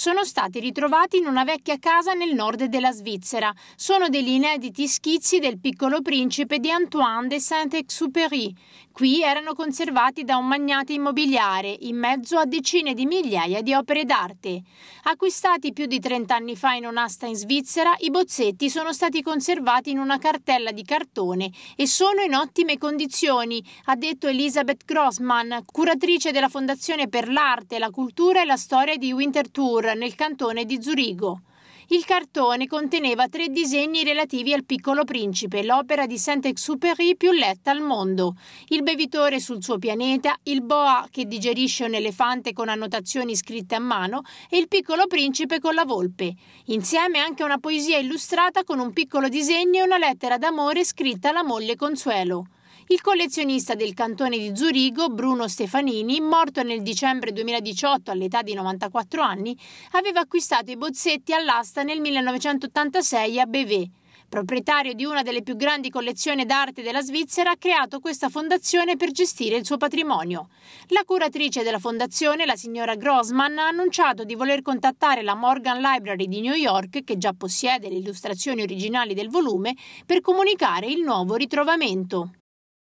sono stati ritrovati in una vecchia casa nel nord della Svizzera. Sono degli inediti schizzi del piccolo principe di Antoine de Saint-Exupéry. Qui erano conservati da un magnate immobiliare, in mezzo a decine di migliaia di opere d'arte. Acquistati più di 30 anni fa in un'asta in Svizzera, i bozzetti sono stati conservati in una cartella di cartone e sono in ottime condizioni, ha detto Elisabeth Grossman, curatrice della Fondazione per l'Arte, la Cultura e la Storia di Winterthur nel cantone di Zurigo. Il cartone conteneva tre disegni relativi al Piccolo Principe, l'opera di Saint-Exupéry più letta al mondo. Il bevitore sul suo pianeta, il boa che digerisce un elefante con annotazioni scritte a mano e il Piccolo Principe con la volpe. Insieme anche una poesia illustrata con un piccolo disegno e una lettera d'amore scritta alla moglie Consuelo il collezionista del cantone di Zurigo, Bruno Stefanini, morto nel dicembre 2018 all'età di 94 anni, aveva acquistato i bozzetti all'asta nel 1986 a Bevet. Proprietario di una delle più grandi collezioni d'arte della Svizzera, ha creato questa fondazione per gestire il suo patrimonio. La curatrice della fondazione, la signora Grossman, ha annunciato di voler contattare la Morgan Library di New York, che già possiede le illustrazioni originali del volume, per comunicare il nuovo ritrovamento.